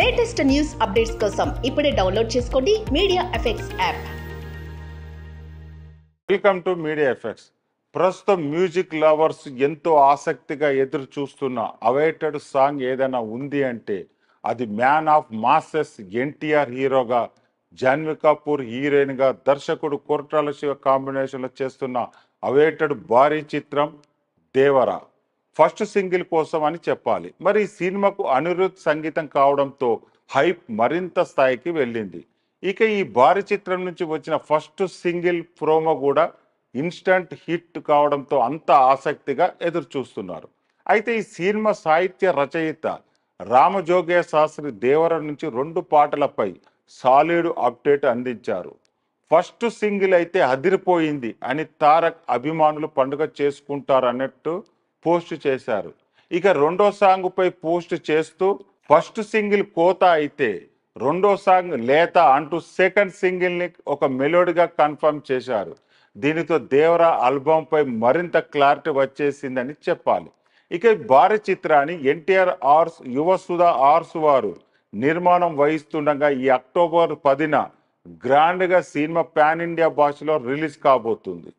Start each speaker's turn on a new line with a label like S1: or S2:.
S1: latest news updates కోసం ఇప్పుడే download చేసుకోండి media effects app welcome to media effects ప్రస్తుతం మ్యూజిక్ లవర్స్ ఎంతో ఆసక్తిగా ఎదురు చూస్తున్న అవైటెడ్ సాంగ్ ఏదైనా ఉంది అంటే అది మ్యాన్ ఆఫ్ మాసెస్ ఎన్టీఆర్ హీరోగా జాన్వి కపూర్ హీరోయిన్గా దర్శకుడు కోర్టాల శివ కాంబినేషన్లో చేస్తున్న అవేటెడ్ భారీ చిత్రం దేవరా ఫస్ట్ సింగిల్ కోసం అని చెప్పాలి మరి ఈ సినిమాకు అనిరుద్ధ్ సంగీతం కావడంతో హైప్ మరింత స్థాయికి వెళ్ళింది ఇక ఈ భారీ చిత్రం నుంచి వచ్చిన ఫస్ట్ సింగిల్ ప్రోమో కూడా ఇన్స్టంట్ హిట్ కావడంతో అంత ఆసక్తిగా ఎదురు చూస్తున్నారు అయితే ఈ సినిమా సాహిత్య రచయిత రామజోగే శాస్త్రి దేవర నుంచి రెండు పాటలపై సాలిడ్ అప్డేట్ అందించారు ఫస్ట్ సింగిల్ అయితే అదిరిపోయింది అని తారక్ అభిమానులు పండుగ చేసుకుంటారన్నట్టు అన్నట్టు పోస్ట్ చేశారు ఇక రెండో సాంగ్పై పోస్ట్ చేస్తూ ఫస్ట్ సింగిల్ కోత అయితే రెండో సాంగ్ లేత అంటూ సెకండ్ సింగిల్ని ఒక మెలోడీగా కన్ఫర్మ్ చేశారు దీనితో దేవరా పై మరింత క్లారిటీ వచ్చేసిందని చెప్పాలి ఇక భారీ చిత్రాన్ని ఎన్టీఆర్ ఆర్స్ యువసుధ ఆర్స్ వారు నిర్మాణం వహిస్తుండగా ఈ అక్టోబర్ పదిన గ్రాండ్గా సినిమా పాన్ ఇండియా భాషలో రిలీజ్ కాబోతుంది